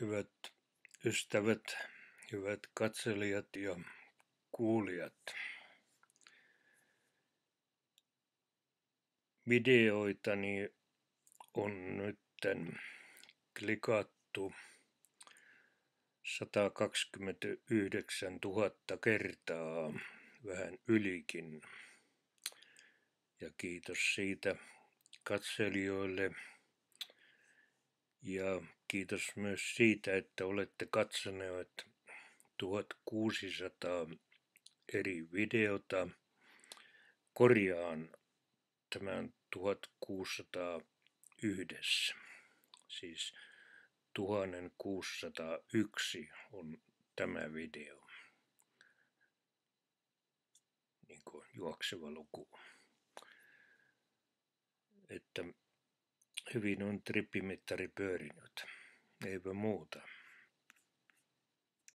Hyvät ystävät, hyvät katselijat ja kuulijat. Videoitani on nytten klikattu 129 000 kertaa, vähän ylikin. Ja kiitos siitä katselijoille ja kiitos myös siitä, että olette katsoneet 1600 eri videota. Korjaan tämän 1600 yhdessä. Siis 1601 on tämä video. Niin kuin juokseva luku. Että Hyvin on trippimittari pyörinyt, eipä muuta.